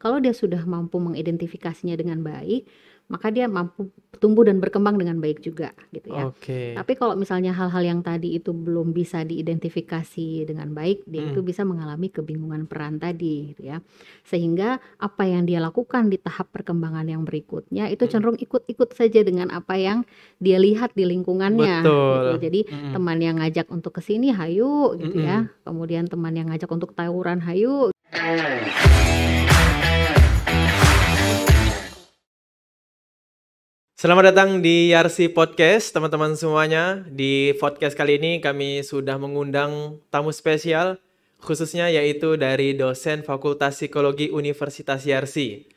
Kalau dia sudah mampu mengidentifikasinya dengan baik, maka dia mampu tumbuh dan berkembang dengan baik juga gitu ya. Okay. Tapi kalau misalnya hal-hal yang tadi itu belum bisa diidentifikasi dengan baik, dia hmm. itu bisa mengalami kebingungan peran tadi gitu ya. Sehingga apa yang dia lakukan di tahap perkembangan yang berikutnya itu hmm. cenderung ikut-ikut saja dengan apa yang dia lihat di lingkungannya gitu ya. Betul. gitu. Jadi hmm. teman yang ngajak untuk ke sini hayu gitu ya. hmm. ya. Kemudian teman yang ngajak untuk tawuran hayu. Hmm. Selamat datang di Yarsi Podcast, teman-teman semuanya. Di podcast kali ini kami sudah mengundang tamu spesial, khususnya yaitu dari dosen Fakultas Psikologi Universitas Yarsi.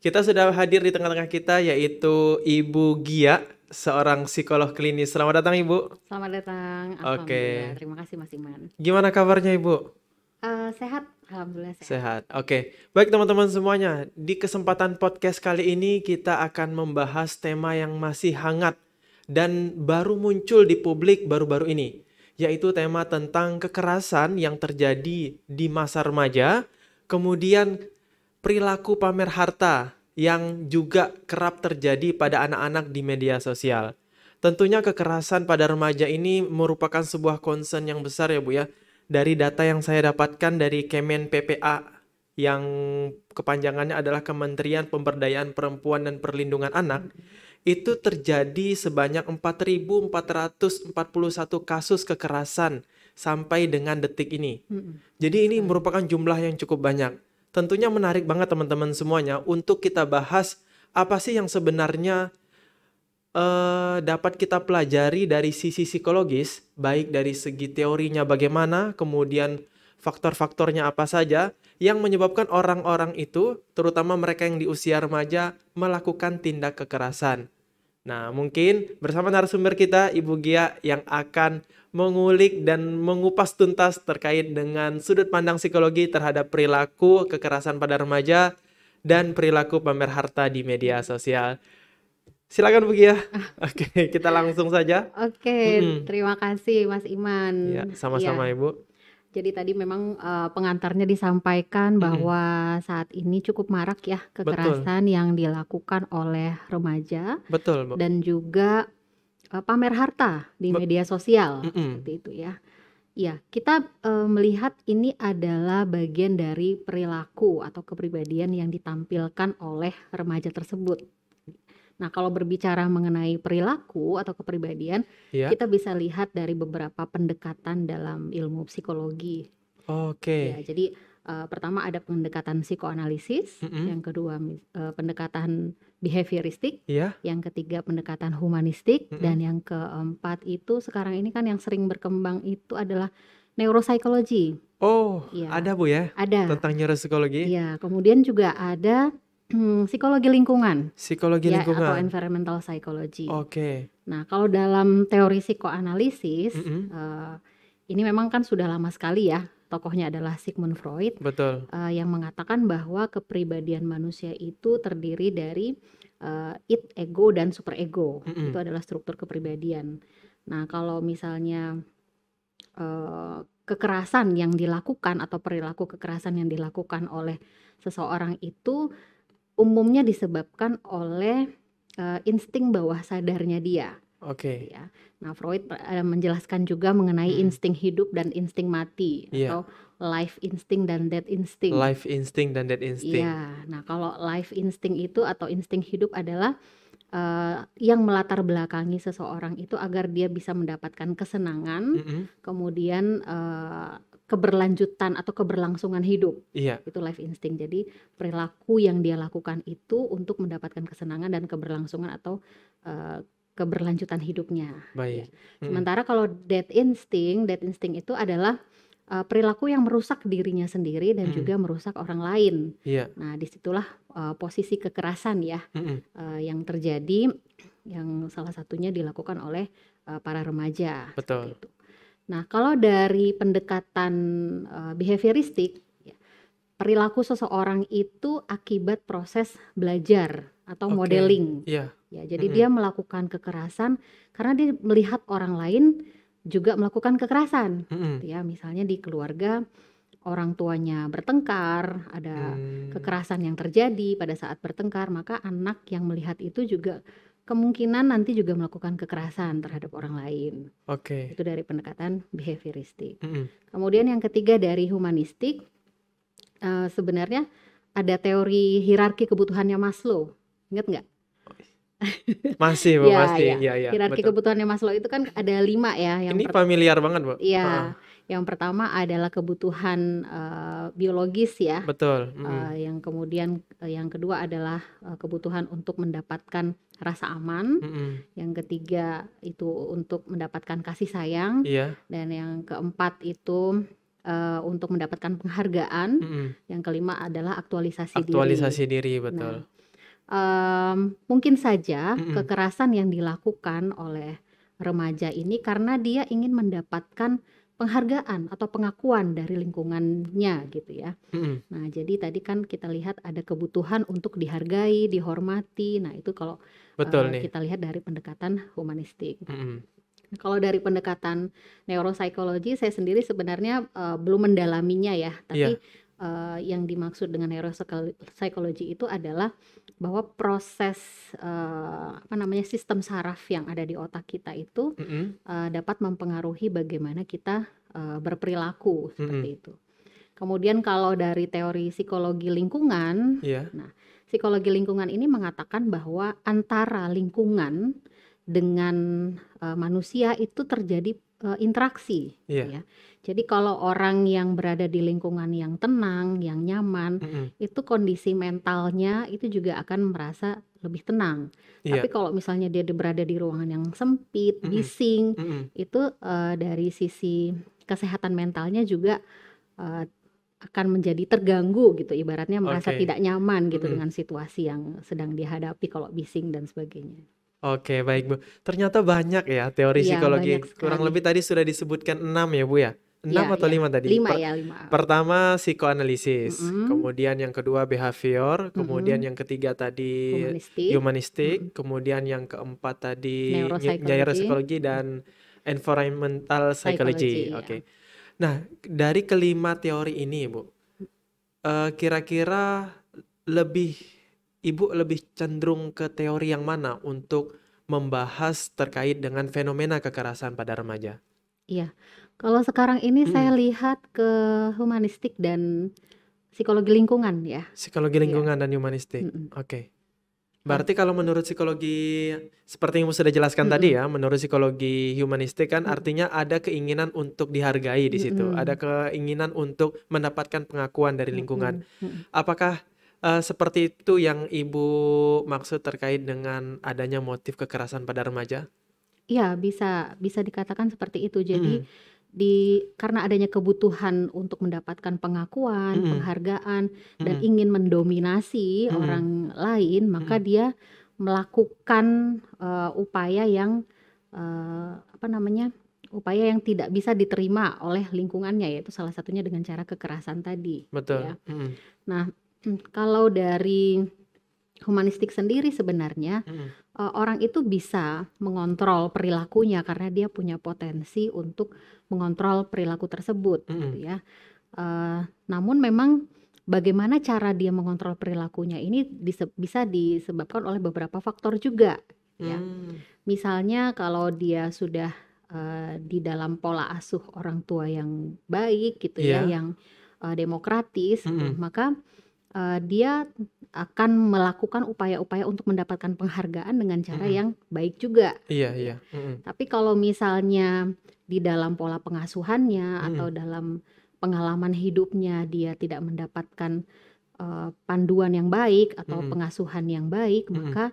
Kita sudah hadir di tengah-tengah kita yaitu Ibu Gia, seorang psikolog klinis. Selamat datang Ibu. Selamat datang. Oke. Okay. Terima kasih Mas Iman. Gimana kabarnya Ibu? Uh, sehat Alhamdulillah sehat. sehat. Oke, okay. baik teman-teman semuanya. Di kesempatan podcast kali ini kita akan membahas tema yang masih hangat dan baru muncul di publik baru-baru ini, yaitu tema tentang kekerasan yang terjadi di masa remaja, kemudian perilaku pamer harta yang juga kerap terjadi pada anak-anak di media sosial. Tentunya kekerasan pada remaja ini merupakan sebuah concern yang besar ya Bu ya dari data yang saya dapatkan dari Kemen PPA yang kepanjangannya adalah Kementerian Pemberdayaan Perempuan dan Perlindungan Anak itu terjadi sebanyak 4.441 kasus kekerasan sampai dengan detik ini. Jadi ini merupakan jumlah yang cukup banyak. Tentunya menarik banget teman-teman semuanya untuk kita bahas apa sih yang sebenarnya eh, dapat kita pelajari dari sisi psikologis, baik dari segi teorinya bagaimana, kemudian faktor-faktornya apa saja yang menyebabkan orang-orang itu, terutama mereka yang di usia remaja, melakukan tindak kekerasan. Nah, mungkin bersama narasumber kita, Ibu Gia, yang akan mengulik dan mengupas tuntas terkait dengan sudut pandang psikologi terhadap perilaku kekerasan pada remaja dan perilaku pamer harta di media sosial. Silakan Bu Gia. Ah. Oke, kita langsung saja. Oke, hmm. terima kasih Mas Iman. Ya, sama-sama ya. Ibu. Jadi tadi memang uh, pengantarnya disampaikan bahwa -hmm. saat ini cukup marak ya kekerasan Betul. yang dilakukan oleh remaja. Betul, Bu. Dan juga uh, pamer harta di Be media sosial mm -hmm. seperti itu ya. Ya, kita e, melihat ini adalah bagian dari perilaku atau kepribadian yang ditampilkan oleh remaja tersebut. Nah, kalau berbicara mengenai perilaku atau kepribadian, ya. kita bisa lihat dari beberapa pendekatan dalam ilmu psikologi. Ya, Oke. jadi uh, pertama ada pendekatan psikoanalisis, mm -hmm. yang kedua uh, pendekatan behavioristik, iya. yang ketiga pendekatan humanistik, mm -hmm. dan yang keempat itu sekarang ini kan yang sering berkembang itu adalah neuropsikologi. Oh, Ya, ada Bu ya ada. tentang neuropsikologi. Iya, kemudian juga ada Hmm, psikologi lingkungan. Psikologi ya, lingkungan. Atau environmental psychology. Oke. Okay. Nah, kalau dalam teori psikoanalisis, mm -hmm. uh, ini memang kan sudah lama sekali ya. Tokohnya adalah Sigmund Freud. Betul. Uh, yang mengatakan bahwa kepribadian manusia itu terdiri dari uh, id, ego, dan superego. Mm -hmm. Itu adalah struktur kepribadian. Nah, kalau misalnya uh, kekerasan yang dilakukan atau perilaku kekerasan yang dilakukan oleh seseorang itu umumnya disebabkan oleh uh, insting bawah sadarnya dia. Oke. Okay. Gitu ya. Nah, Freud uh, menjelaskan juga mengenai hmm. insting hidup dan insting mati yeah. atau life insting dan death insting. Life insting dan death insting. Iya. Nah, kalau life insting itu atau insting hidup adalah uh, yang melatar belakangi seseorang itu agar dia bisa mendapatkan kesenangan, mm -hmm. kemudian uh, keberlanjutan atau keberlangsungan hidup. Iya. Itu life instinct. Jadi perilaku yang dia lakukan itu untuk mendapatkan kesenangan dan keberlangsungan atau uh, keberlanjutan hidupnya. Baik. Iya. Hmm. Sementara kalau death instinct, death instinct itu adalah uh, perilaku yang merusak dirinya sendiri dan mm. juga merusak orang lain. Iya. Nah, disitulah uh, posisi kekerasan ya uh, yang terjadi, yang salah satunya dilakukan oleh uh, para remaja. Betul. Itu. Nah, kalau dari pendekatan uh, behavioristik, ya, perilaku seseorang itu akibat proses belajar atau okay. modeling. Yeah. Ya, jadi mm -hmm. dia melakukan kekerasan karena dia melihat orang lain juga melakukan kekerasan. Mm -hmm. ya, misalnya di keluarga orang tuanya bertengkar, ada mm. kekerasan yang terjadi pada saat bertengkar, maka anak yang melihat itu juga kemungkinan nanti juga melakukan kekerasan terhadap orang lain. Oke. Okay. Itu dari pendekatan behavioristik. Mm -hmm. Kemudian yang ketiga dari humanistik, uh, sebenarnya ada teori hierarki kebutuhannya Maslow. Ingat nggak? Masih, Bu, ya, masih. Ya. Ya, ya, hierarki betul. kebutuhannya Maslow itu kan ada lima ya. Yang Ini familiar banget, Bu. Iya. Yang pertama adalah kebutuhan uh, biologis ya. Betul. Mm. Uh, yang kemudian uh, yang kedua adalah uh, kebutuhan untuk mendapatkan rasa aman. Mm -hmm. Yang ketiga itu untuk mendapatkan kasih sayang. Iya. Dan yang keempat itu uh, untuk mendapatkan penghargaan. Mm -hmm. Yang kelima adalah aktualisasi, aktualisasi diri. Aktualisasi diri nah, betul. Nah, um, mungkin saja mm -hmm. kekerasan yang dilakukan oleh remaja ini karena dia ingin mendapatkan penghargaan atau pengakuan dari lingkungannya gitu ya. hmm Nah, jadi tadi kan kita lihat ada kebutuhan untuk dihargai, dihormati. Nah, itu kalau Betul, uh, nih. kita lihat dari pendekatan humanistik. Mm-hmm. Kalau dari pendekatan neuropsikologi, saya sendiri sebenarnya uh, belum mendalaminya ya, tapi yeah uh, yang dimaksud dengan psychology itu adalah bahwa proses uh, apa namanya sistem saraf yang ada di otak kita itu mm -hmm. uh, dapat mempengaruhi bagaimana kita uh, berperilaku seperti mm -hmm. itu. Kemudian kalau dari teori psikologi lingkungan, yeah. nah psikologi lingkungan ini mengatakan bahwa antara lingkungan dengan uh, manusia itu terjadi uh, interaksi. Gitu yeah. Ya. Jadi kalau orang yang berada di lingkungan yang tenang, yang nyaman, mm -hmm. itu kondisi mentalnya itu juga akan merasa lebih tenang. Yeah. Tapi kalau misalnya dia berada di ruangan yang sempit, mm -hmm. bising, mm -hmm. itu uh, dari sisi kesehatan mentalnya juga uh, akan menjadi terganggu gitu ibaratnya merasa okay. tidak nyaman gitu mm -hmm. dengan situasi yang sedang dihadapi kalau bising dan sebagainya. Oke, baik Bu. Ternyata banyak ya teori Iya, psikologi. Kurang lebih tadi sudah disebutkan enam ya Bu ya? Ya, atau ya. tadi? Lima Per- ya, lima. pertama psikoanalisis, mm -hmm. kemudian yang kedua behavior, kemudian mm -hmm. yang ketiga tadi Humanistik, humanistik. mm -hmm. kemudian yang keempat tadi neu- neuropsikologi, dan environmental psychology. psychology. ya. Oke. Iya. Nah, dari kelima teori ini, Bu, eh, kira-kira lebih Ibu lebih cenderung ke teori yang mana untuk membahas terkait dengan fenomena kekerasan pada remaja? Iya, kalau sekarang ini hmm. saya lihat ke humanistik dan psikologi lingkungan ya. Psikologi lingkungan iya. dan humanistik. Hmm. Oke. Okay. Berarti kalau iya. menurut psikologi seperti yang sudah jelaskan -hmm. tadi ya, menurut psikologi humanistik kan -hmm. artinya ada keinginan untuk dihargai di situ, -hmm. ada keinginan untuk mendapatkan pengakuan dari lingkungan. Mm -hmm. Apakah uh, seperti itu yang Ibu maksud terkait dengan adanya motif kekerasan pada remaja? Iya, bisa bisa dikatakan seperti itu. Jadi hmm. di karena adanya kebutuhan untuk mendapatkan pengakuan, hmm. penghargaan hmm. dan ingin mendominasi hmm. orang lain, maka hmm. dia melakukan uh, upaya yang uh, apa namanya? upaya yang tidak bisa diterima oleh lingkungannya yaitu salah satunya dengan cara kekerasan tadi. Betul. Ya. Hmm. Nah, Hmm, kalau dari humanistik sendiri sebenarnya, hmm. uh, orang itu bisa mengontrol perilakunya karena dia punya potensi untuk mengontrol perilaku tersebut hmm. gitu ya. uh, namun memang bagaimana cara dia mengontrol perilakunya ini bisa disebabkan oleh beberapa faktor juga ya. Hmm. Misalnya kalau dia sudah, uh, di dalam pola asuh orang tua yang baik gitu ya, iya. yang, uh, demokratis gitu, maka uh, dia akan melakukan upaya-upaya untuk mendapatkan penghargaan dengan cara yang baik juga. Iya, iya. Mm Tapi kalau misalnya di dalam pola pengasuhannya mm atau dalam pengalaman hidupnya dia tidak mendapatkan uh, panduan yang baik atau mm pengasuhan yang baik, mm -hmm. maka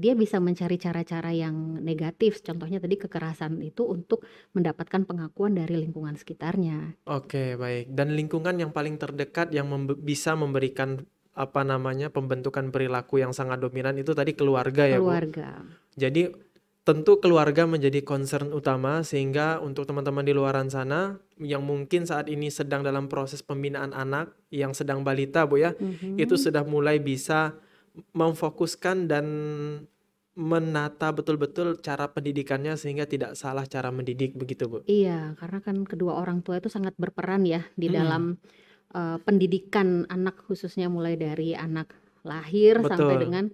dia bisa mencari cara-cara yang negatif, contohnya tadi kekerasan itu untuk mendapatkan pengakuan dari lingkungan sekitarnya. Oke, baik. Dan lingkungan yang paling terdekat yang mem bisa memberikan apa namanya pembentukan perilaku yang sangat dominan itu tadi keluarga, keluarga. ya, Bu. Keluarga. Jadi tentu keluarga menjadi concern utama sehingga untuk teman-teman di luaran sana yang mungkin saat ini sedang dalam proses pembinaan anak yang sedang balita, Bu ya, mm -hmm. itu sudah mulai bisa memfokuskan dan menata betul-betul cara pendidikannya sehingga tidak salah cara mendidik begitu Bu. Iya, karena kan kedua orang tua itu sangat berperan ya di hmm. dalam uh, pendidikan anak khususnya mulai dari anak lahir Betul. sampai dengan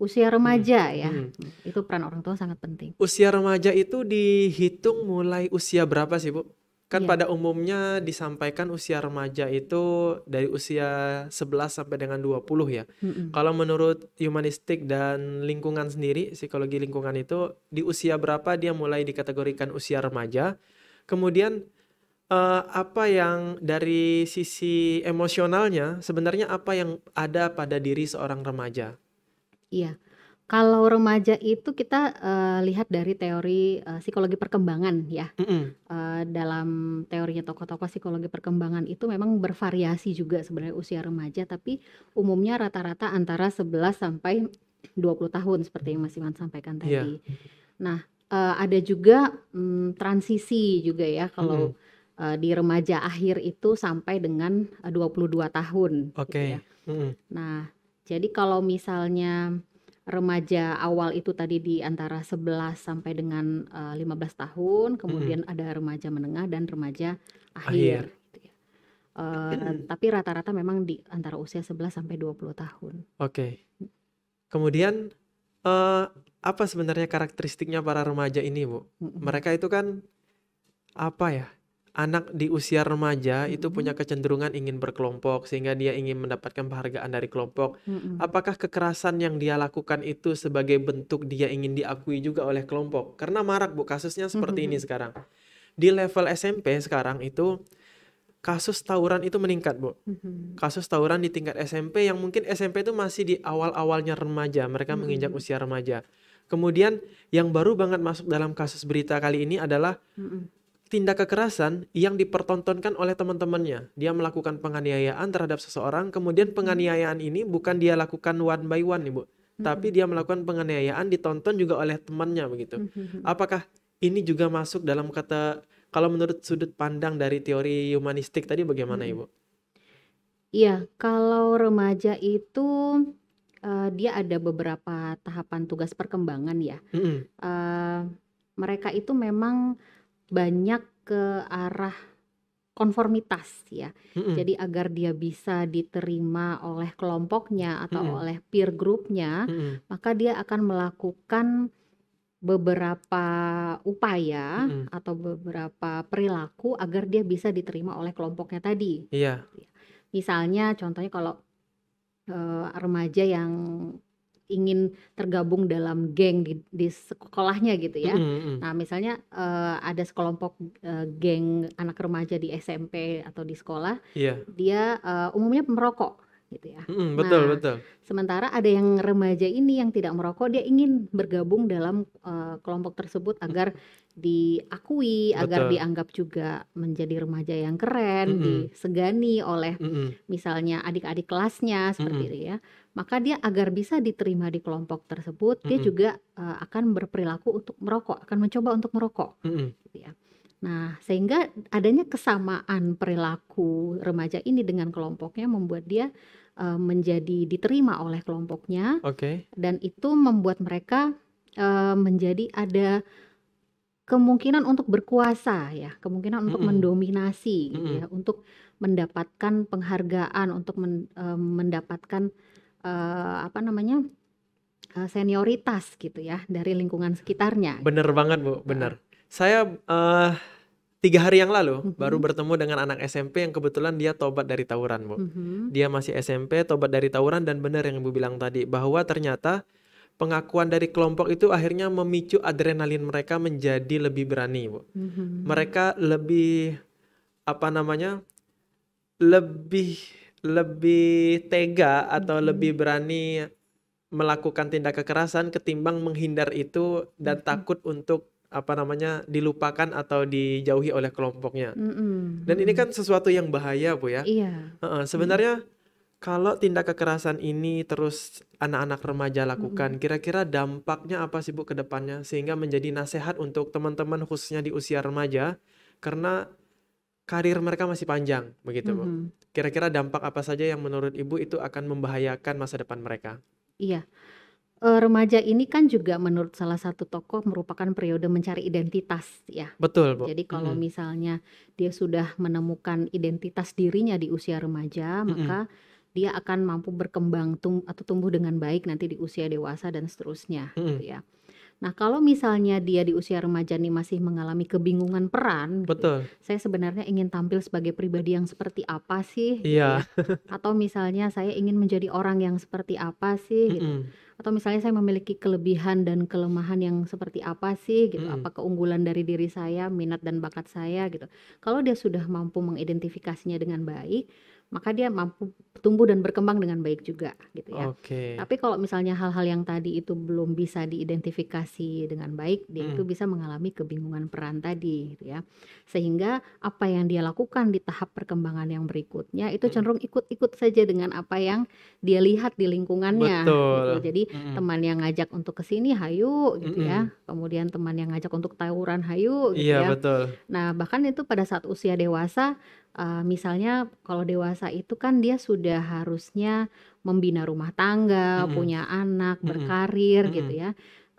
usia remaja hmm. ya. Hmm. Itu peran orang tua sangat penting. Usia remaja itu dihitung mulai usia berapa sih Bu? Kan yeah. pada umumnya disampaikan usia remaja itu dari usia 11 sampai dengan 20 ya. Mm -hmm. Kalau menurut humanistik dan lingkungan sendiri, psikologi lingkungan itu di usia berapa dia mulai dikategorikan usia remaja? Kemudian uh, apa yang dari sisi emosionalnya sebenarnya apa yang ada pada diri seorang remaja? Iya. Yeah kalau remaja itu kita uh, lihat dari teori, uh, psikologi perkembangan ya, -hmm. uh, dalam teorinya tokoh-tokoh psikologi perkembangan itu memang bervariasi juga sebenarnya usia remaja, tapi umumnya rata-rata antara 11 sampai 20 tahun seperti yang Mas Iman sampaikan tadi iya. tadi. Nah, uh, ada juga, um, transisi juga ya kalau, di remaja akhir itu sampai dengan, puluh 22 tahun gitu Oke, ya. mm -hmm. Nah, jadi kalau misalnya remaja awal itu tadi di antara 11 sampai dengan uh, eh, 15 tahun, kemudian hmm ada remaja menengah dan remaja akhir. akhir. uh, tapi rata-rata memang di antara usia 11 sampai 20 tahun. Oke. Okay. Mm. Kemudian uh, apa sebenarnya karakteristiknya para remaja ini, Bu? Mm-hmm. Mereka itu kan apa ya? anak di usia remaja mm-hmm. itu punya hmm. kecenderungan ingin berkelompok sehingga dia ingin mendapatkan penghargaan dari kelompok. Mm-hmm. Apakah kekerasan yang dia lakukan itu sebagai bentuk dia ingin diakui juga oleh kelompok? Karena marak Bu kasusnya seperti mm-hmm. ini sekarang. Di level SMP sekarang itu kasus tawuran itu meningkat, Bu. Mm-hmm. Kasus tawuran di tingkat SMP yang mungkin SMP itu masih di awal-awalnya remaja, mereka mm-hmm. menginjak usia remaja. Kemudian yang baru banget masuk dalam kasus berita kali ini adalah mm -mm tindak kekerasan yang dipertontonkan oleh teman-temannya. Dia melakukan penganiayaan terhadap seseorang, kemudian penganiayaan ini bukan dia lakukan one by one, Ibu, hmm. tapi dia melakukan penganiayaan ditonton juga oleh temannya begitu. Mm-hmm. Apakah ini juga masuk dalam kata kalau menurut sudut pandang dari teori humanistik tadi bagaimana, mm-hmm. Ibu? Iya, kalau remaja itu uh, dia ada beberapa tahapan tugas perkembangan ya. Hmm. Uh, mereka itu memang banyak ke arah konformitas ya. Mm-hmm. Jadi agar dia bisa diterima oleh kelompoknya atau mm-hmm. oleh peer groupnya, mm-hmm. maka dia akan melakukan beberapa upaya mm-hmm. atau beberapa perilaku agar dia bisa diterima oleh kelompoknya tadi. Iya. Yeah. Misalnya contohnya kalau uh, remaja yang ingin tergabung dalam geng di, di sekolahnya gitu ya. Mm -hmm. Nah misalnya uh, ada sekelompok uh, geng anak remaja di SMP atau di sekolah, yeah. dia uh, umumnya merokok gitu ya. Mm, betul nah, betul. Sementara ada yang remaja ini yang tidak merokok, dia ingin bergabung dalam uh, kelompok tersebut agar diakui, betul. agar dianggap juga menjadi remaja yang keren, mm -hmm. disegani oleh mm -hmm. misalnya adik-adik kelasnya seperti mm -hmm. itu ya maka dia agar bisa diterima di kelompok tersebut mm -hmm. dia juga uh, akan berperilaku untuk merokok akan mencoba untuk merokok mm -hmm. gitu ya nah sehingga adanya kesamaan perilaku remaja ini dengan kelompoknya membuat dia uh, menjadi diterima oleh kelompoknya okay. dan itu membuat mereka uh, menjadi ada kemungkinan untuk berkuasa ya kemungkinan untuk mm -hmm. mendominasi mm -hmm. ya untuk mendapatkan penghargaan untuk men, uh, mendapatkan uh, apa namanya uh, senioritas gitu ya dari lingkungan sekitarnya. Bener banget bu, gitu. bener. Saya uh, tiga hari yang lalu mm-hmm. baru bertemu dengan anak SMP yang kebetulan dia tobat dari tawuran bu. Mm-hmm. Dia masih SMP tobat dari tawuran dan benar yang ibu bilang tadi bahwa ternyata pengakuan dari kelompok itu akhirnya memicu adrenalin mereka menjadi lebih berani bu. Mm-hmm. Mereka lebih apa namanya lebih lebih tega atau hmm. lebih berani melakukan tindak kekerasan ketimbang menghindar itu dan hmm. takut untuk apa namanya dilupakan atau dijauhi oleh kelompoknya. Mm-hmm. Dan ini kan sesuatu yang bahaya bu ya. Iya. Uh-uh. Sebenarnya mm. kalau tindak kekerasan ini terus anak-anak remaja lakukan, mm kira-kira dampaknya apa sih bu kedepannya sehingga menjadi nasihat untuk teman-teman khususnya di usia remaja karena karir mereka masih panjang begitu Bu. Mm-hmm. Kira-kira dampak apa saja yang menurut Ibu itu akan membahayakan masa depan mereka? Iya. E, remaja ini kan juga menurut salah satu tokoh merupakan periode mencari identitas ya. Betul, Bu. Jadi kalau mm-hmm. misalnya dia sudah menemukan identitas dirinya di usia remaja, mm-hmm. maka dia akan mampu berkembang tum atau tumbuh dengan baik nanti di usia dewasa dan seterusnya mm-hmm. gitu ya. Nah, kalau misalnya dia di usia remaja nih masih mengalami kebingungan peran, gitu, betul. Gitu, saya sebenarnya ingin tampil sebagai pribadi yang seperti apa sih? Gitu iya. Gitu Atau misalnya saya ingin menjadi orang yang seperti apa sih? Gitu. Mm -mm atau misalnya saya memiliki kelebihan dan kelemahan yang seperti apa sih gitu mm. apa keunggulan dari diri saya minat dan bakat saya gitu kalau dia sudah mampu mengidentifikasinya dengan baik maka dia mampu tumbuh dan berkembang dengan baik juga gitu ya. Okay. Tapi kalau misalnya hal-hal yang tadi itu belum bisa diidentifikasi dengan baik, dia hmm. itu bisa mengalami kebingungan peran tadi gitu ya. Sehingga apa yang dia lakukan di tahap perkembangan yang berikutnya itu hmm. cenderung ikut-ikut saja dengan apa yang dia lihat di lingkungannya. Gitu ya. Betul. Gitu. Jadi hmm. teman yang ngajak untuk ke sini hayu gitu ya. hmm. ya. Kemudian teman yang ngajak untuk tawuran hayu gitu iya, ya. Iya betul. Nah, bahkan itu pada saat usia dewasa Uh, misalnya kalau dewasa itu kan dia sudah harusnya membina rumah tangga, hmm punya anak, hmm berkarir hmm gitu ya.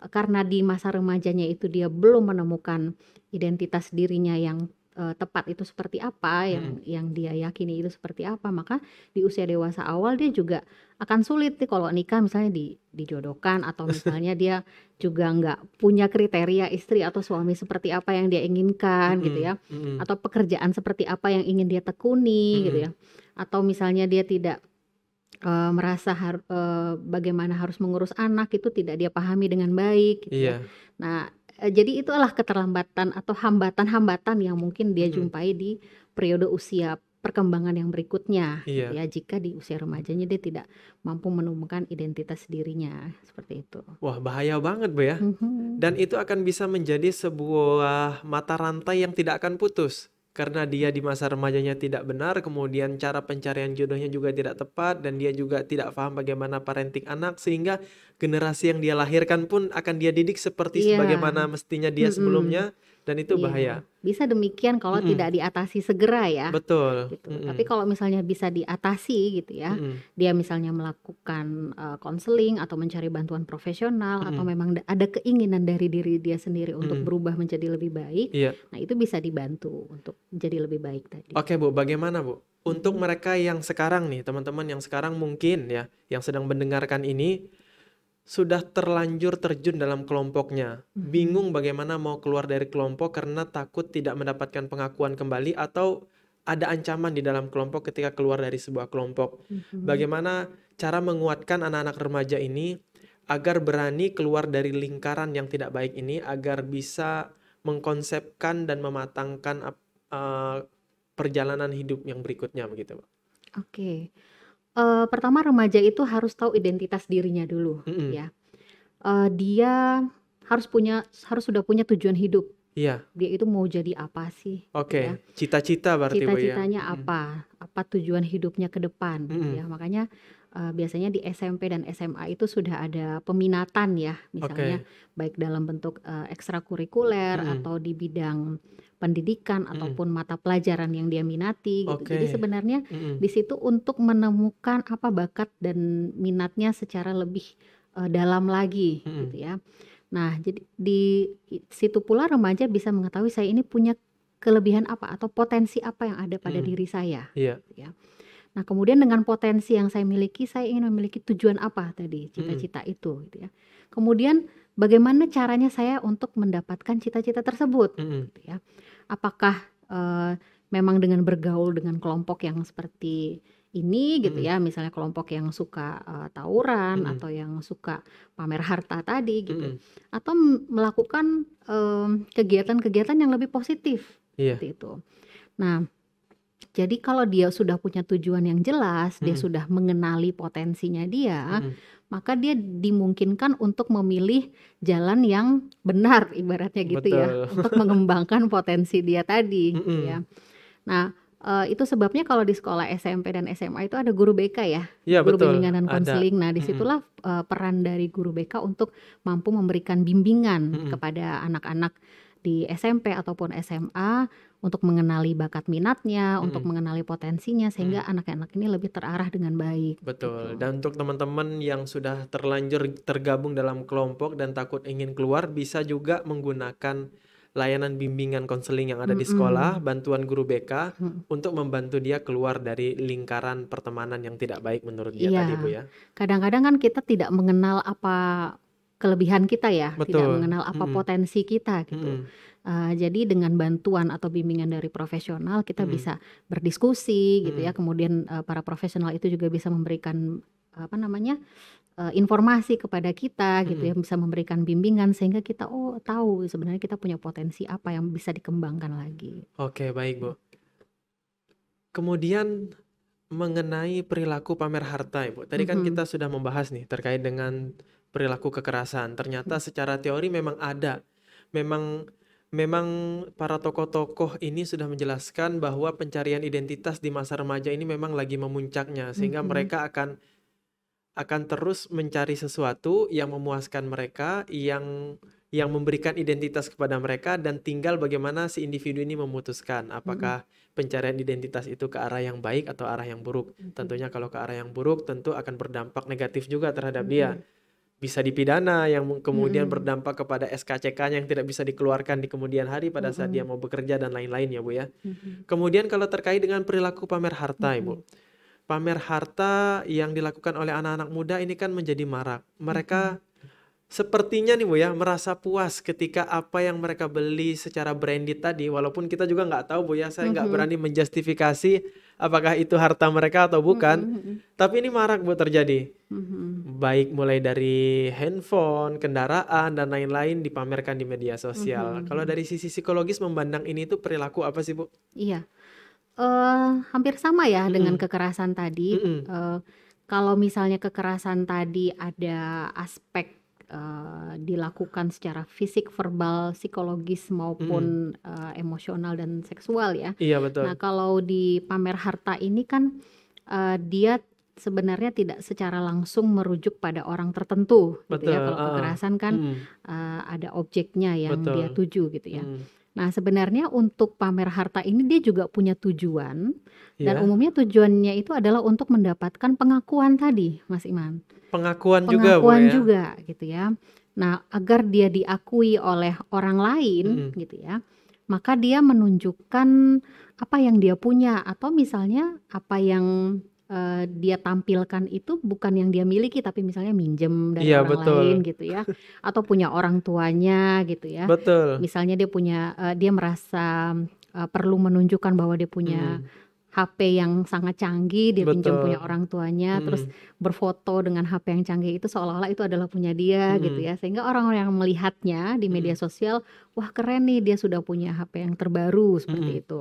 Karena di masa remajanya itu dia belum menemukan identitas dirinya yang uh, tepat itu seperti apa, yang hmm. yang dia yakini itu seperti apa, maka di usia dewasa awal dia juga akan sulit nih kalau nikah misalnya di dijodohkan atau misalnya dia juga nggak punya kriteria istri atau suami seperti apa yang dia inginkan gitu hmm. gitu ya, hmm. atau pekerjaan seperti apa yang ingin dia tekuni hmm. gitu ya, hmm. atau misalnya dia tidak uh, merasa har, uh, bagaimana harus mengurus anak itu tidak dia pahami dengan baik. Gitu. Ya. Iya. Nah Eh, jadi itu adalah keterlambatan atau hambatan-hambatan yang mungkin dia hmm. jumpai di periode usia perkembangan yang berikutnya gitu iya. ya jika di usia remajanya dia tidak mampu menemukan identitas dirinya seperti itu. Wah, bahaya banget, Bu ya. Mm-hmm. Dan itu akan bisa menjadi sebuah mata rantai yang tidak akan putus karena dia di masa remajanya tidak benar, kemudian cara pencarian jodohnya juga tidak tepat dan dia juga tidak paham bagaimana parenting anak sehingga generasi yang dia lahirkan pun akan dia didik seperti yeah. sebagaimana mestinya dia mm -hmm. sebelumnya dan itu yeah. bahaya. Bisa demikian kalau mm -hmm. tidak diatasi segera ya. Betul. Gitu. Mm -hmm. Tapi kalau misalnya bisa diatasi gitu ya, mm -hmm. dia misalnya melakukan konseling eh, uh, atau mencari bantuan profesional mm -hmm. atau memang ada keinginan dari diri dia sendiri untuk mm -hmm. berubah menjadi lebih baik, yeah. nah itu bisa dibantu untuk jadi lebih baik tadi. Oke okay, bu, bagaimana bu? Untuk mereka yang sekarang nih, teman-teman yang sekarang mungkin ya, yang sedang mendengarkan ini sudah terlanjur terjun dalam kelompoknya, mhm. bingung bagaimana mau keluar dari kelompok karena takut tidak mendapatkan pengakuan kembali atau ada ancaman di dalam kelompok ketika keluar dari sebuah kelompok. Mhm. Bagaimana cara menguatkan anak-anak remaja ini agar berani keluar dari lingkaran yang tidak baik ini agar bisa mengkonsepkan dan mematangkan uh, perjalanan hidup yang berikutnya begitu, Pak. Oke. Okay uh, pertama remaja itu harus tahu identitas dirinya dulu mm -hmm. ya uh, dia harus punya harus sudah punya tujuan hidup Iya. Dia itu mau jadi apa sih? Oke. Okay. Ya. Cita-cita berarti ya? Cita-citanya apa? Hmm. Apa tujuan hidupnya ke depan? Hmm. Ya, makanya uh, biasanya di SMP dan SMA itu sudah ada peminatan ya misalnya okay. baik dalam bentuk uh, ekstrakurikuler hmm. atau di bidang pendidikan hmm. ataupun mata pelajaran yang dia minati gitu. Okay. Jadi sebenarnya hmm. di situ untuk menemukan apa bakat dan minatnya secara lebih uh, dalam lagi hmm. gitu ya. Nah, jadi di situ pula remaja bisa mengetahui saya ini punya kelebihan apa atau potensi apa yang ada pada hmm. diri saya. Yeah. Gitu ya Nah, kemudian dengan potensi yang saya miliki, saya ingin memiliki tujuan apa tadi, hmm. cita-cita hmm. itu gitu ya. Kemudian bagaimana caranya saya untuk mendapatkan cita-cita tersebut hmm. gitu ya. Apakah uh, memang dengan bergaul dengan kelompok yang seperti ini gitu hmm. ya, misalnya kelompok yang suka uh, tawuran hmm. atau yang suka pamer harta tadi gitu. Hmm. Atau melakukan eh, kegiatan-kegiatan um, yang lebih positif yeah. seperti itu. Nah, jadi kalau dia sudah punya tujuan yang jelas, hmm. dia sudah mengenali potensinya dia, hmm. maka dia dimungkinkan untuk memilih jalan yang benar ibaratnya gitu ya, Betul. ya, untuk mengembangkan potensi dia tadi hmm. ya. Nah, Uh, itu sebabnya kalau di sekolah SMP dan SMA itu ada guru BK ya, ya guru betul. bimbingan dan konseling. Nah disitulah mm -hmm. uh, peran dari guru BK untuk mampu memberikan bimbingan mm -hmm. kepada anak-anak di SMP ataupun SMA untuk mengenali bakat minatnya, hmm. untuk mengenali potensinya sehingga anak hmm. anak-anak ini lebih terarah dengan baik. Betul. Gitu. Dan untuk teman-teman yang sudah terlanjur tergabung dalam kelompok dan takut ingin keluar bisa juga menggunakan layanan bimbingan konseling yang ada mm -hmm. di sekolah, bantuan guru BK mm untuk membantu dia keluar dari lingkaran pertemanan yang tidak baik menurut dia yeah. tadi Bu ya. Kadang-kadang kan kita tidak mengenal apa kelebihan kita ya, Betul. tidak mengenal apa mm -hmm. potensi kita gitu. Mm -hmm. Uh, jadi dengan bantuan atau bimbingan dari profesional kita hmm. bisa berdiskusi gitu ya. Hmm. Kemudian uh, para profesional itu juga bisa memberikan apa namanya uh, informasi kepada kita gitu hmm. ya bisa memberikan bimbingan sehingga kita oh tahu sebenarnya kita punya potensi apa yang bisa dikembangkan lagi. Oke baik bu. Kemudian mengenai perilaku pamer harta ibu. Tadi kan kita sudah membahas nih terkait dengan perilaku kekerasan. Ternyata mm. secara teori memang ada, memang memang para tokoh-tokoh ini sudah menjelaskan bahwa pencarian identitas di masa remaja ini memang lagi memuncaknya sehingga mm -hmm. mereka akan akan terus mencari sesuatu yang memuaskan mereka yang yang memberikan identitas kepada mereka dan tinggal bagaimana si individu ini memutuskan apakah mm -hmm. pencarian identitas itu ke arah yang baik atau arah yang buruk. Mm -hmm. Tentunya kalau ke arah yang buruk tentu akan berdampak negatif juga terhadap mm -hmm. dia bisa dipidana yang kemudian mm berdampak kepada skck yang tidak bisa dikeluarkan di kemudian hari pada mm saat hmm. dia mau bekerja dan lain-lain ya Bu ya. Mm Kemudian kalau terkait dengan perilaku pamer harta ya, mm Ibu. Pamer harta yang dilakukan oleh anak-anak muda ini kan menjadi marak. Mereka mm sepertinya nih Bu ya merasa puas ketika apa yang mereka beli secara branded tadi walaupun kita juga nggak tahu Bu ya saya nggak mm -hmm. berani menjustifikasi apakah itu harta mereka atau mm-hmm, bukan mm -hmm. tapi ini marak Bu terjadi mm -hmm. baik mulai dari handphone kendaraan dan lain-lain dipamerkan di media sosial mm -hmm. kalau dari sisi psikologis memandang ini itu perilaku apa sih Bu? Iya uh, hampir sama ya mm -hmm. dengan kekerasan tadi mm -hmm. uh, kalau misalnya kekerasan tadi ada aspek Eh, dilakukan secara fisik, verbal, psikologis maupun hmm. uh, emosional dan seksual ya. Iya betul. Nah kalau di pamer harta ini kan uh, dia sebenarnya tidak secara langsung merujuk pada orang tertentu betul. gitu ya. Kalau ah, kekerasan kan hmm. uh, ada objeknya yang betul. dia tuju gitu ya. Hmm. Nah, sebenarnya untuk pamer harta ini dia juga punya tujuan yeah. dan iya. umumnya tujuannya itu adalah untuk mendapatkan pengakuan tadi, Mas Iman pengakuan, pengakuan juga, pengakuan ya? juga gitu ya. Nah, agar dia diakui oleh orang lain mm -hmm. gitu ya. Maka dia menunjukkan apa yang dia punya atau misalnya apa yang uh, dia tampilkan itu bukan yang dia miliki tapi misalnya minjem dari ya, orang betul. lain gitu ya atau punya orang tuanya gitu ya. Betul. Misalnya dia punya uh, dia merasa uh, perlu menunjukkan bahwa dia punya mm HP yang sangat canggih, dia pinjam punya orang tuanya, hmm. terus berfoto dengan HP yang canggih itu seolah-olah itu adalah punya dia hmm. gitu ya. Sehingga orang-orang yang melihatnya di media hmm. sosial, wah keren nih dia sudah punya HP yang terbaru seperti hmm. itu.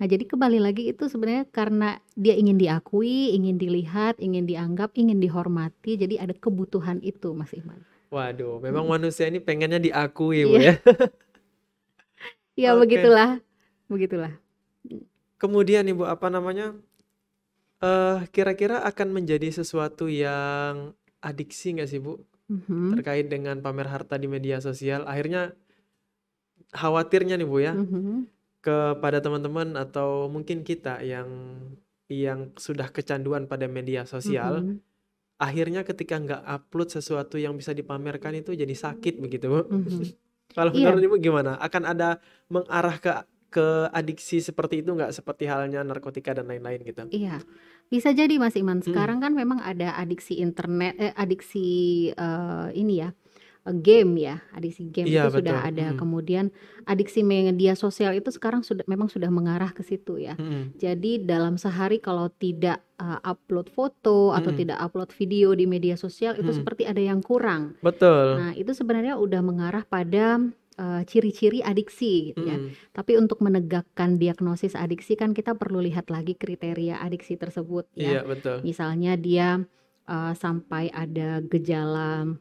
Nah, jadi kembali lagi itu sebenarnya karena dia ingin diakui, ingin dilihat, ingin dianggap, ingin dihormati. Jadi ada kebutuhan itu, Mas Iman. Waduh, memang hmm. manusia ini pengennya diakui, Bu iya. ya. ya okay. begitulah. Begitulah kemudian ibu apa namanya uh, kira-kira akan menjadi sesuatu yang adiksi nggak sih bu mm-hmm. terkait dengan pamer harta di media sosial akhirnya khawatirnya nih bu ya mm-hmm. kepada teman-teman atau mungkin kita yang yang sudah kecanduan pada media sosial mm-hmm. akhirnya ketika nggak upload sesuatu yang bisa dipamerkan itu jadi sakit mhm. begitu bu mm-hmm. kalau iya. menurut yeah. ibu gimana akan ada mengarah ke ke adiksi seperti itu nggak seperti halnya narkotika dan lain-lain gitu? Iya, bisa jadi Mas Iman. Hmm. Sekarang hmm. kan memang ada adiksi internet, eh, adiksi uh, ini ya eh, game ya adiksi game iya, itu betul. sudah ada hmm. kemudian adiksi media sosial itu sekarang sudah memang sudah mengarah ke situ ya hmm. jadi dalam sehari kalau tidak uh, upload foto atau hmm. tidak upload video di media sosial itu hmm. seperti ada yang kurang betul nah itu sebenarnya udah mengarah pada ciri eh, ciri-ciri adiksi gitu ya. Tapi untuk menegakkan diagnosis adiksi kan kita perlu lihat lagi kriteria adiksi tersebut ya. Iya, betul. Misalnya dia, eee, eh, sampai ada gejala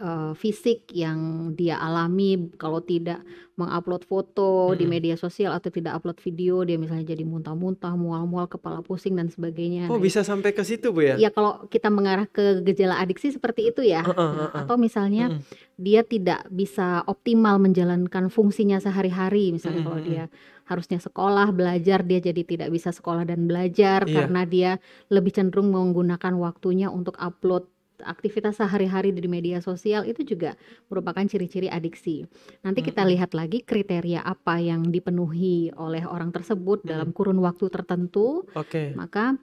uh, fisik yang dia alami kalau tidak mengupload foto hmm. di media sosial atau tidak upload video dia misalnya jadi muntah-muntah, mual-mual, kepala pusing dan sebagainya. Oh, nah, bisa sampai ke situ, Bu ya? Iya, kalau kita mengarah ke gejala adiksi seperti itu ya. Uh, uh, uh, uh. Atau misalnya dia tidak bisa optimal menjalankan fungsinya sehari-hari misalnya kalau dia harusnya sekolah belajar dia jadi tidak bisa sekolah dan belajar iya. karena dia lebih cenderung menggunakan waktunya untuk upload aktivitas sehari-hari di media sosial itu juga merupakan ciri-ciri adiksi. Nanti kita -hmm. lihat lagi kriteria apa yang dipenuhi oleh orang tersebut -hmm. dalam kurun waktu tertentu. Oke. Okay. Maka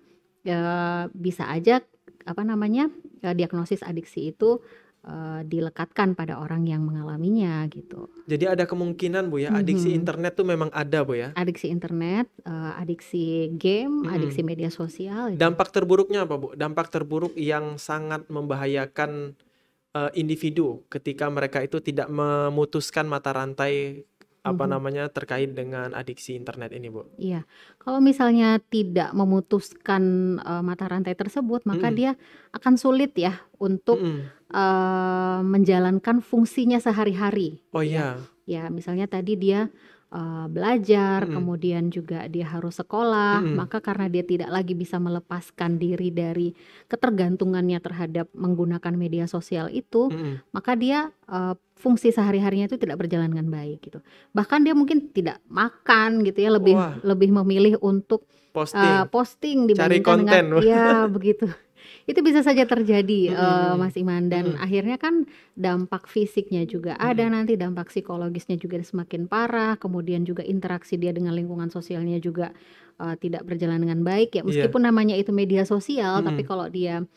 e, bisa aja apa namanya e, diagnosis adiksi itu uh, dilekatkan pada orang yang mengalaminya gitu. Jadi ada kemungkinan bu ya adiksi mm -hmm. internet tuh memang ada bu ya? Adiksi internet, uh, adiksi game, mm -hmm. adiksi media sosial. Gitu. Dampak terburuknya apa bu? Dampak terburuk yang sangat membahayakan uh, individu ketika mereka itu tidak memutuskan mata rantai apa mhm. namanya terkait dengan adiksi internet ini, Bu? Iya. Kalau misalnya tidak memutuskan uh, mata rantai tersebut, maka mm dia akan sulit ya untuk mm-hmm. uh, menjalankan fungsinya sehari-hari. Oh iya. Ya. ya, misalnya tadi dia uh, belajar, hmm. kemudian juga dia harus sekolah, hmm. maka karena dia tidak lagi bisa melepaskan diri dari ketergantungannya terhadap menggunakan media sosial itu, hmm. maka dia uh, fungsi sehari-harinya itu tidak berjalan dengan baik gitu. Bahkan dia mungkin tidak makan gitu ya, lebih Wah. lebih memilih untuk eh, posting, uh, posting dibandingkan Cari konten. dengan ya begitu itu bisa saja terjadi hmm. uh, Mas Iman dan hmm. akhirnya kan dampak fisiknya juga hmm. ada nanti dampak psikologisnya juga semakin parah kemudian juga interaksi dia dengan lingkungan sosialnya juga uh, tidak berjalan dengan baik ya iya. meskipun yeah. namanya itu media sosial hmm. tapi kalau dia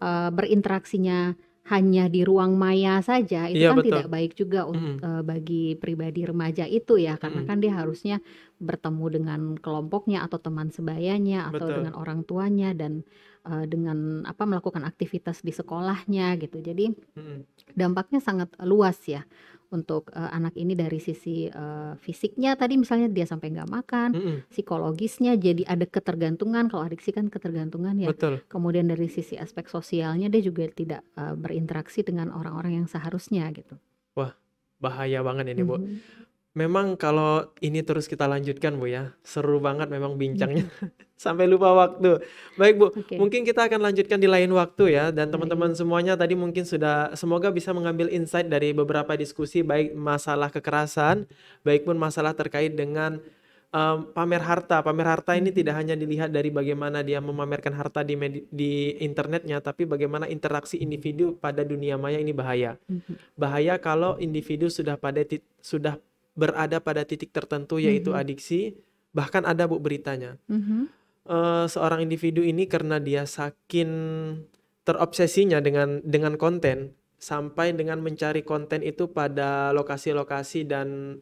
uh, berinteraksinya hanya di ruang maya saja itu ya, kan betul. tidak baik juga mm. uh, bagi pribadi remaja itu ya karena mm. kan dia harusnya bertemu dengan kelompoknya atau teman sebayanya atau betul. dengan orang tuanya dan uh, dengan apa melakukan aktivitas di sekolahnya gitu. Jadi hmm. dampaknya sangat luas ya untuk uh, anak ini dari sisi uh, fisiknya tadi misalnya dia sampai nggak makan, mm -hmm. psikologisnya jadi ada ketergantungan kalau adiksi kan ketergantungan ya. Betul. Kemudian dari sisi aspek sosialnya dia juga tidak uh, berinteraksi dengan orang-orang yang seharusnya gitu. Wah bahaya banget ini mm -hmm. bu. Mhm. Memang kalau ini terus kita lanjutkan Bu ya, seru banget memang bincangnya. Sampai lupa waktu. Baik Bu, okay. mungkin kita akan lanjutkan di lain waktu ya dan teman-teman semuanya tadi mungkin sudah semoga bisa mengambil insight dari beberapa diskusi baik masalah kekerasan, baik pun masalah terkait dengan um, pamer harta. Pamer harta ini tidak hmm. hanya dilihat dari bagaimana dia memamerkan harta di di internetnya, tapi bagaimana interaksi individu pada dunia maya ini bahaya. Hmm. Bahaya kalau individu sudah pada sudah berada pada titik tertentu yaitu mm -hmm. adiksi bahkan ada bu beritanya mm -hmm. uh, seorang individu ini karena dia saking terobsesinya dengan dengan konten sampai dengan mencari konten itu pada lokasi-lokasi dan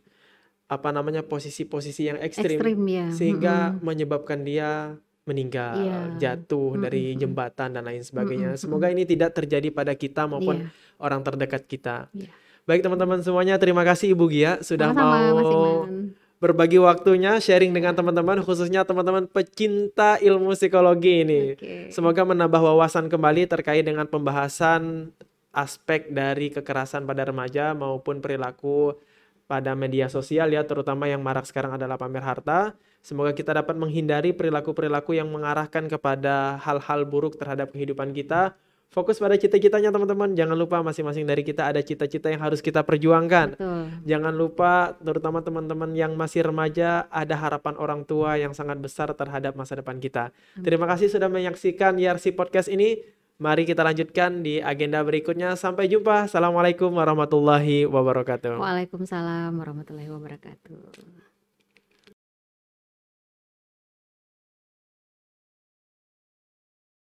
apa namanya posisi-posisi yang ekstrim, ekstrim ya. sehingga mm -hmm. menyebabkan dia meninggal, yeah. jatuh mm -hmm. dari jembatan dan lain sebagainya. Mm -hmm. Semoga ini tidak terjadi pada kita maupun yeah. orang terdekat kita. Yeah. Baik teman-teman semuanya, terima kasih Ibu Gia sudah Sama -sama, mau berbagi waktunya sharing dengan teman-teman khususnya teman-teman pecinta ilmu psikologi ini. Okay. Semoga menambah wawasan kembali terkait dengan pembahasan aspek dari kekerasan pada remaja maupun perilaku pada media sosial ya terutama yang marak sekarang adalah pamer harta. Semoga kita dapat menghindari perilaku-perilaku yang mengarahkan kepada hal-hal buruk terhadap kehidupan kita Fokus pada cita-citanya teman-teman. Jangan lupa masing-masing dari kita ada cita-cita yang harus kita perjuangkan. Betul. Jangan lupa terutama teman-teman yang masih remaja ada harapan orang tua yang sangat besar terhadap masa depan kita. Amin. Terima kasih sudah menyaksikan YRC Podcast ini. Mari kita lanjutkan di agenda berikutnya. Sampai jumpa. Assalamualaikum warahmatullahi wabarakatuh. Waalaikumsalam warahmatullahi wabarakatuh.